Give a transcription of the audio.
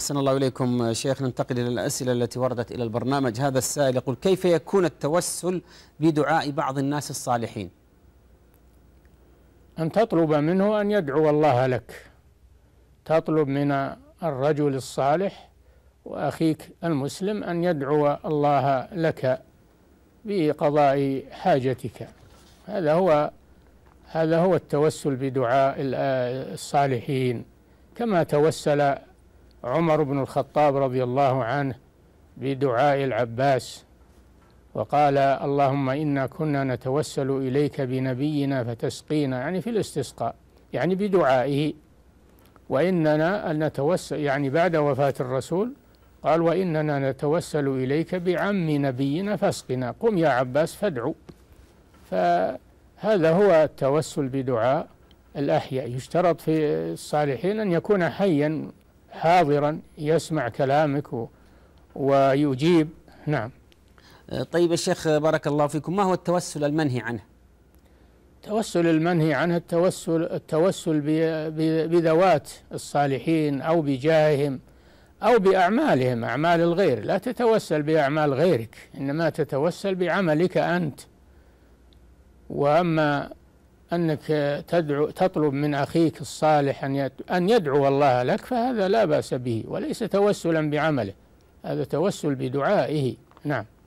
أحسن الله إليكم شيخ ننتقل إلى الأسئلة التي وردت إلى البرنامج هذا السائل يقول كيف يكون التوسل بدعاء بعض الناس الصالحين أن تطلب منه أن يدعو الله لك تطلب من الرجل الصالح وأخيك المسلم أن يدعو الله لك بقضاء حاجتك هذا هو هذا هو التوسل بدعاء الصالحين كما توسل عمر بن الخطاب رضي الله عنه بدعاء العباس وقال اللهم انا كنا نتوسل اليك بنبينا فتسقينا يعني في الاستسقاء يعني بدعائه واننا نتوسل يعني بعد وفاه الرسول قال واننا نتوسل اليك بعم نبينا فاسقنا قم يا عباس فادعو فهذا هو التوسل بدعاء الاحياء يشترط في الصالحين ان يكون حيا حاضرا يسمع كلامك ويجيب نعم أه، طيب الشيخ بارك الله فيكم ما هو التوسل المنهي عنه التوسل المنهي عنه التوسل التوسل بذوات الصالحين او بجاههم او باعمالهم اعمال الغير لا تتوسل باعمال غيرك انما تتوسل بعملك انت واما أنك تدعو تطلب من أخيك الصالح أن يدعو الله لك فهذا لا بأس به وليس توسلا بعمله هذا توسل بدعائه نعم